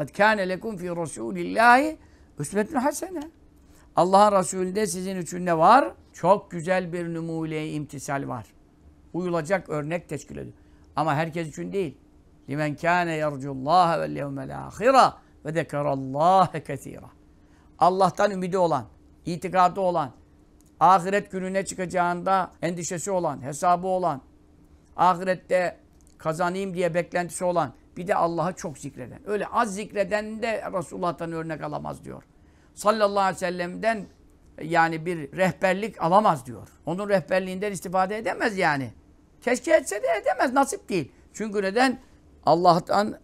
Kad kâne lekum fî Resûlillâhi üsvetun hasene. Allah'ın Resulü'nde sizin için ne var? Çok güzel bir numune imtisal var. Uyulacak örnek teşkil ediyor. Ama herkes için değil. Limen kâne yercullâhe vel yevmel âhira ve zekerallâhe kethîrâ. Allah'tan ümidi olan, itikadı olan, ahiret gününe çıkacağında endişesi olan, hesabı olan, ahirette kazanayım diye beklentisi olan bir de Allah'ı çok zikreden. Öyle az zikreden de Resulullah'tan örnek alamaz diyor. Sallallahu aleyhi ve sellem'den e, yani bir rehberlik alamaz diyor. Onun rehberliğinden istifade edemez yani. Keşke etse de edemez. Nasip değil. Çünkü neden? Allah'tan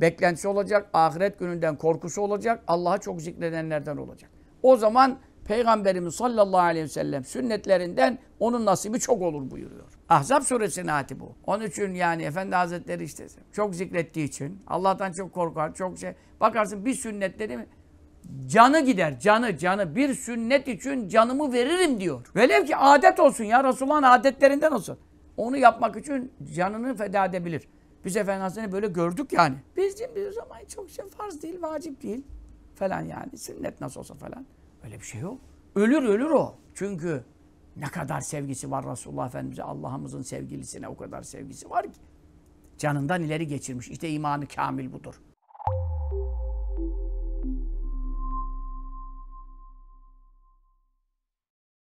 beklentisi olacak. Ahiret gününden korkusu olacak. Allah'ı çok zikredenlerden olacak. O zaman Peygamberimiz sallallahu aleyhi ve sellem sünnetlerinden onun nasibi çok olur buyuruyor. Ahzab suresinin ayeti bu. Onun için yani Efendi Hazretleri işte çok zikrettiği için Allah'tan çok korkar, çok şey. Bakarsın bir sünnet dedi mi canı gider, canı, canı. Bir sünnet için canımı veririm diyor. Velev ki adet olsun ya Resulullah'ın adetlerinden olsun. Onu yapmak için canını feda edebilir. Biz Efendi Hazretleri böyle gördük yani. Bizim bir zaman çok şey farz değil, vacip değil falan yani. Sünnet nasıl olsa falan. Öyle bir şey yok. Ölür ölür o. Çünkü ne kadar sevgisi var Resulullah Efendimiz'e Allah'ımızın sevgilisine o kadar sevgisi var ki. Canından ileri geçirmiş. İşte imanı kamil budur.